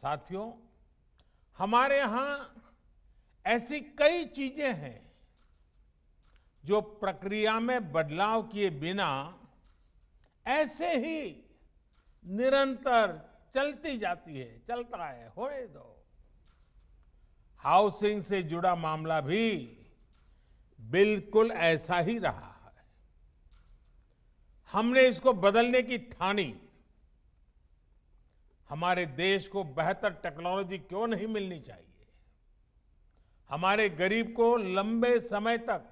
साथियों हमारे यहां ऐसी कई चीजें हैं जो प्रक्रिया में बदलाव किए बिना ऐसे ही निरंतर चलती जाती है चलता है हो दो हाउसिंग से जुड़ा मामला भी बिल्कुल ऐसा ही रहा है हमने इसको बदलने की ठानी हमारे देश को बेहतर टेक्नोलॉजी क्यों नहीं मिलनी चाहिए हमारे गरीब को लंबे समय तक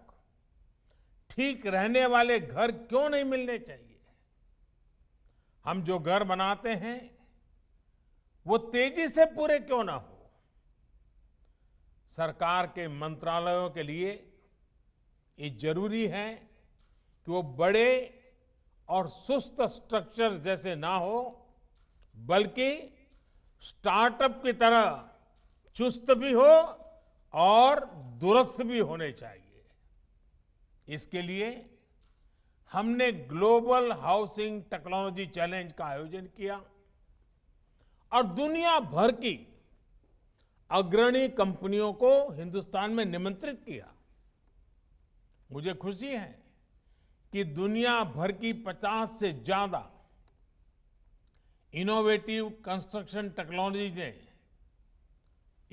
ठीक रहने वाले घर क्यों नहीं मिलने चाहिए हम जो घर बनाते हैं वो तेजी से पूरे क्यों ना हो सरकार के मंत्रालयों के लिए ये जरूरी है कि वो बड़े और सुस्त स्ट्रक्चर जैसे ना हो बल्कि स्टार्टअप की तरह चुस्त भी हो और दुरुस्त भी होने चाहिए इसके लिए हमने ग्लोबल हाउसिंग टेक्नोलॉजी चैलेंज का आयोजन किया और दुनिया भर की अग्रणी कंपनियों को हिंदुस्तान में निमंत्रित किया मुझे खुशी है कि दुनिया भर की 50 से ज्यादा इनोवेटिव कंस्ट्रक्शन टेक्नोलॉजी ने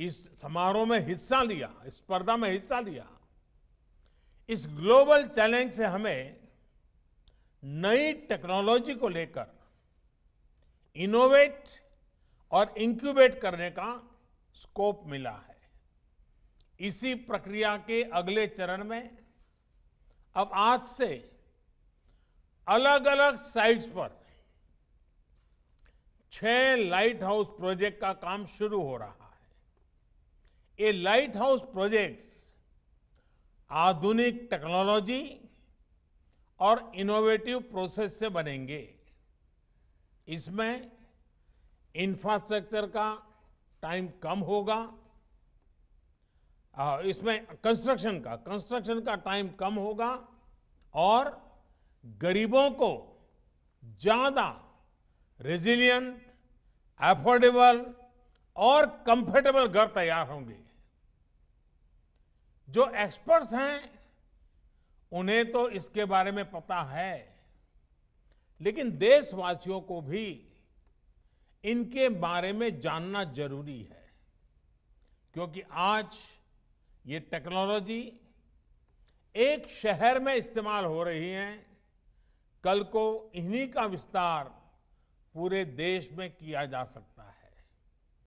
इस समारोह में हिस्सा लिया इस स्पर्धा में हिस्सा लिया इस ग्लोबल चैलेंज से हमें नई टेक्नोलॉजी को लेकर इनोवेट और इंक्यूबेट करने का स्कोप मिला है इसी प्रक्रिया के अगले चरण में अब आज से अलग अलग साइट्स पर छह लाइट हाउस प्रोजेक्ट का काम शुरू हो रहा है ये लाइट हाउस प्रोजेक्ट्स आधुनिक टेक्नोलॉजी और इनोवेटिव प्रोसेस से बनेंगे इसमें इंफ्रास्ट्रक्चर का टाइम कम होगा इसमें कंस्ट्रक्शन का कंस्ट्रक्शन का टाइम कम होगा और गरीबों को ज्यादा रेजिलियंट एफोर्डेबल और कंफर्टेबल घर तैयार होंगे जो एक्सपर्ट्स हैं उन्हें तो इसके बारे में पता है लेकिन देशवासियों को भी इनके बारे में जानना जरूरी है क्योंकि आज ये टेक्नोलॉजी एक शहर में इस्तेमाल हो रही है कल को इन्हीं का विस्तार पूरे देश में किया जा सकता है